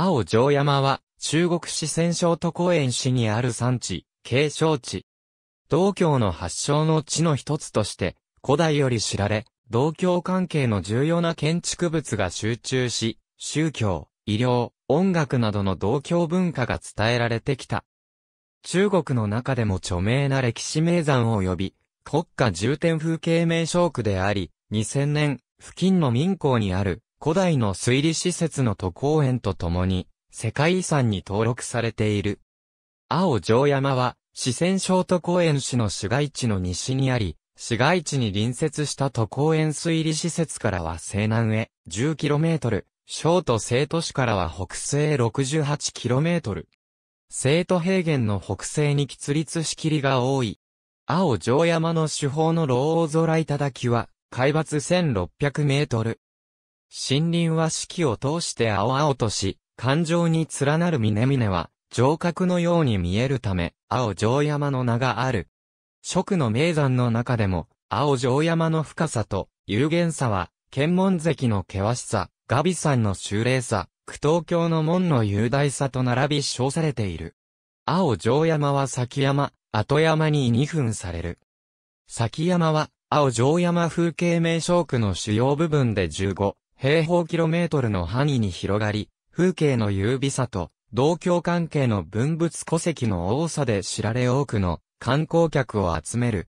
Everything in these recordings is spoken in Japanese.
青城山は、中国四川省都公園市にある産地、景勝地。道教の発祥の地の一つとして、古代より知られ、道教関係の重要な建築物が集中し、宗教、医療、音楽などの道教文化が伝えられてきた。中国の中でも著名な歴史名山を呼び、国家重点風景名勝区であり、2000年、付近の民校にある、古代の推理施設の都公園とともに、世界遺産に登録されている。青城山は、四川省都公園市の市街地の西にあり、市街地に隣接した都公園推理施設からは西南へ 10km、省都生都市からは北西 68km。生都平原の北西に喫立しきりが多い。青城山の主峰の老王空きは、海抜1600メートル。森林は四季を通して青々とし、感情に連なる峰々は、城郭のように見えるため、青城山の名がある。区の名山の中でも、青城山の深さと、有限さは、剣門関の険しさ、ガビ山の修麗さ、苦東京の門の雄大さと並び称されている。青城山は先山、後山に2分される。先山は、青城山風景名称区の主要部分で15、平方キロメートルの範囲に広がり、風景の優美さと、同郷関係の文物戸籍の多さで知られ多くの観光客を集める。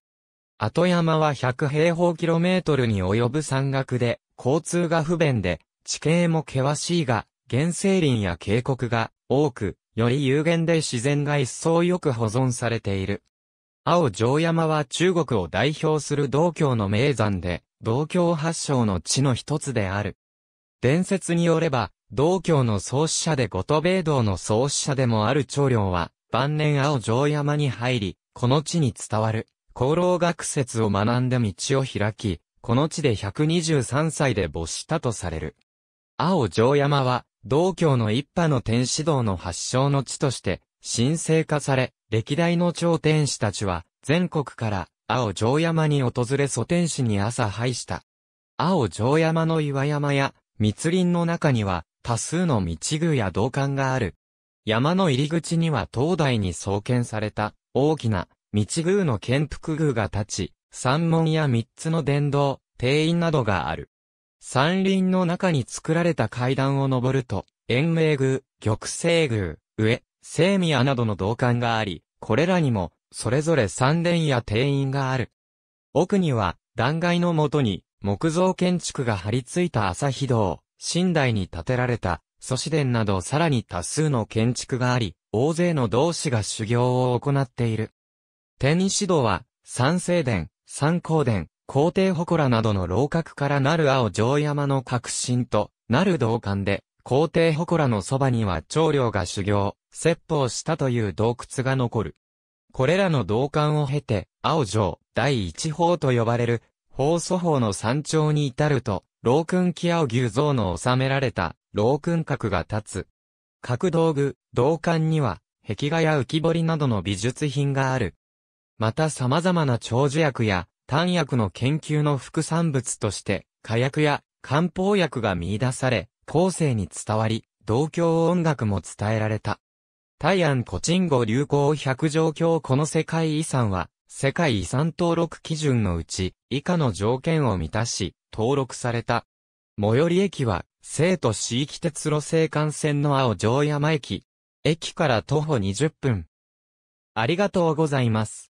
後山は100平方キロメートルに及ぶ山岳で、交通が不便で、地形も険しいが、原生林や渓谷が多く、より有限で自然が一層よく保存されている。青城山は中国を代表する道教の名山で、道教発祥の地の一つである。伝説によれば、道教の創始者で五都米道の創始者でもある長領は、晩年青城山に入り、この地に伝わる、功労学説を学んで道を開き、この地で123歳で没したとされる。青城山は、道教の一派の天使道の発祥の地として、神聖化され、歴代の朝天使たちは、全国から青城山に訪れ祖天使に朝拝した。青城山の岩山や密林の中には多数の道具や道館がある。山の入り口には東大に創建された大きな道宮の建福宮が立ち、山門や三つの殿堂、庭院などがある。山林の中に作られた階段を登ると、延命宮、玉成宮、上、清宮などの道館があり、これらにもそれぞれ三殿や庭院がある。奥には、断崖のもとに、木造建築が張り付いた朝日堂、寝台に建てられた、祖師殿などさらに多数の建築があり、大勢の同志が修行を行っている。天一堂は、三聖殿、三光殿、皇帝祠などの楼閣からなる青城山の核心となる道館で、皇帝祠のそばには長領が修行、説法したという洞窟が残る。これらの同管を経て、青城、第一法と呼ばれる、宝祖法の山頂に至ると、老君木青牛像の収められた、老君閣が立つ。各道具、銅館には、壁画や浮き彫りなどの美術品がある。また様々な長寿薬や、炭薬の研究の副産物として、火薬や漢方薬が見出され、後世に伝わり、同郷音楽も伝えられた。大安コチンゴ流行百条況この世界遺産は、世界遺産登録基準のうち、以下の条件を満たし、登録された。最寄り駅は、生徒市域鉄路青幹線の青城山駅。駅から徒歩20分。ありがとうございます。